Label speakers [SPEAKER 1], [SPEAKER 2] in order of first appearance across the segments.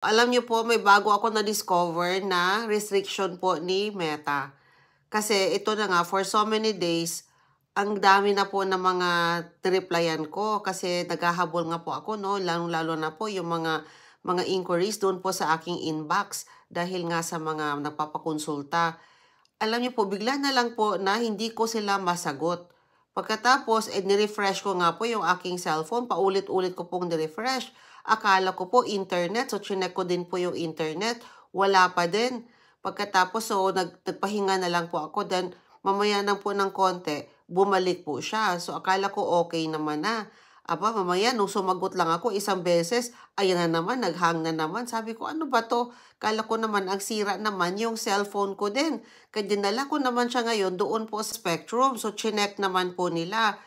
[SPEAKER 1] Alam niyo po, may bago ako na-discover na restriction po ni Meta. Kasi ito na nga, for so many days, ang dami na po ng mga replyan ko kasi naghahabol nga po ako, no? Lalo-lalo na po yung mga, mga inquiries doon po sa aking inbox dahil nga sa mga nagpapakonsulta. Alam niyo po, bigla na lang po na hindi ko sila masagot. Pagkatapos, eh, nirefresh ko nga po yung aking cellphone, paulit-ulit ko pong nirefresh. refresh Akala ko po internet, so chinek ko din po yung internet. Wala pa din. Pagkatapos, so nag, nagpahinga na lang po ako. Then, mamaya na po ng konti, bumalik po siya. So, akala ko okay naman na. Aba, mamaya, nung sumagot lang ako isang beses, ayan na naman, naghang na naman. Sabi ko, ano ba to? Kala ko naman, ang sira naman yung cellphone ko din. Kaya dinala ko naman siya ngayon doon po sa Spectrum. So, chinek naman po nila.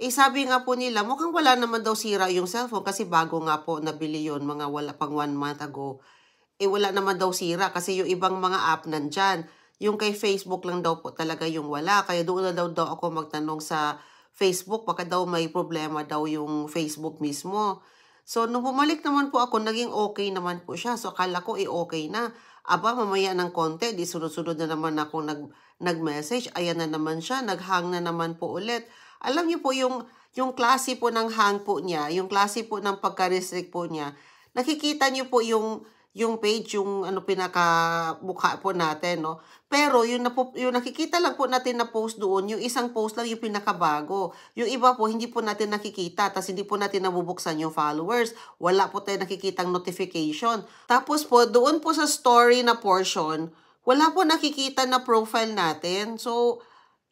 [SPEAKER 1] Eh sabi nga po nila, mukhang wala naman daw sira yung cellphone kasi bago nga po nabili yon mga wala pang one month ago. Eh wala naman daw sira kasi yung ibang mga app nandyan. Yung kay Facebook lang daw po talaga yung wala. Kaya doon na daw daw ako magtanong sa Facebook, baka daw may problema daw yung Facebook mismo. So, nung bumalik naman po ako, naging okay naman po siya. So, akala ko, eh, okay na. Aba, mamaya ng konti, di sunod-sunod na naman ako nag, nag-message. Ayan na naman siya, naghang na naman po ulit. Alam niyo po yung, yung klase po ng hang po niya, yung klase po ng pagka-restrict po niya, nakikita niyo po yung, yung page, yung ano pinaka mukha po natin, no? Pero yung, napo, yung nakikita lang po natin na post doon, yung isang post lang yung pinakabago. Yung iba po, hindi po natin nakikita, tapos hindi po natin nabubuksan yung followers. Wala po tayong nakikitang notification. Tapos po, doon po sa story na portion, wala po nakikita na profile natin. So,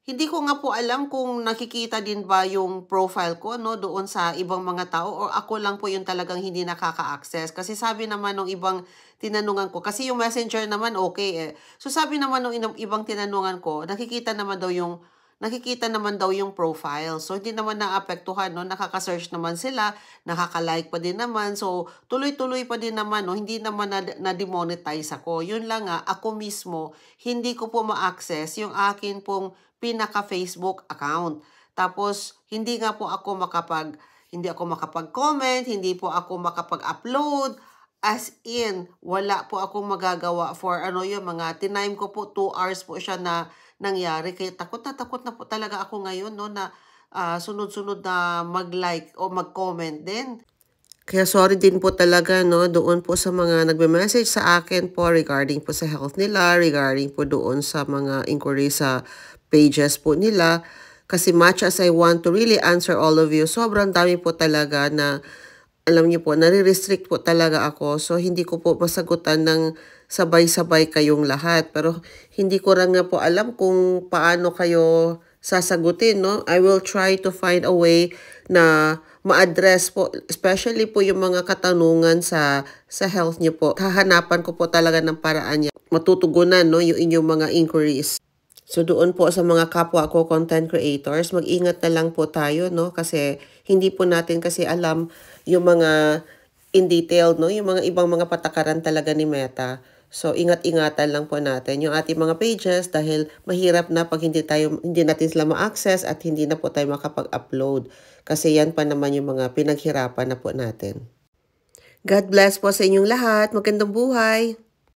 [SPEAKER 1] hindi ko nga po alam kung nakikita din ba yung profile ko no doon sa ibang mga tao or ako lang po yung talagang hindi nakaka-access kasi sabi naman ng ibang tinanungan ko kasi yung Messenger naman okay eh. So sabi naman ng ibang tinanungan ko, nakikita naman daw yung nakikita naman daw yung profile. So, hindi naman naapektuhan, no? Nakaka-search naman sila, nakaka-like pa din naman. So, tuloy-tuloy pa din naman, no? Hindi naman na-demonetize ako. Yun lang nga, ako mismo, hindi ko po ma-access yung akin pong pinaka-Facebook account. Tapos, hindi nga po ako makapag, hindi ako makapag-comment, hindi po ako makapag-upload. As in, wala po akong magagawa for ano yung mga, tinime ko po 2 hours po siya na nangyari. Kaya takot na takot na po talaga ako ngayon no, na ah, sunod-sunod uh, na mag-like o mag-comment din. Kaya sorry din po talaga no doon po sa mga nagme-message sa akin po regarding po sa health nila, regarding po doon sa mga inquiry sa pages po nila. Kasi much as I want to really answer all of you, sobrang dami po talaga na, alam niyo po, nare-restrict po talaga ako. So, hindi ko po masagutan ng sabay-sabay kayong lahat. Pero, hindi ko rin nga po alam kung paano kayo sasagutin, no? I will try to find a way na ma-address po, especially po yung mga katanungan sa, sa health niyo po. Hahanapan ko po talaga ng paraan niya matutugunan, no, yung inyong mga inquiries. So doon po sa mga kapwa ko content creators, mag-ingat na lang po tayo no kasi hindi po natin kasi alam yung mga in detail no, yung mga ibang mga patakaran talaga ni Meta. So ingat-ingatan lang po natin yung ating mga pages dahil mahirap na pag hindi tayo hindi natin sila ma-access at hindi na po tayo makapag-upload kasi yan pa naman yung mga pinaghirapan na po natin. God bless po sa inyong lahat. Magandang buhay.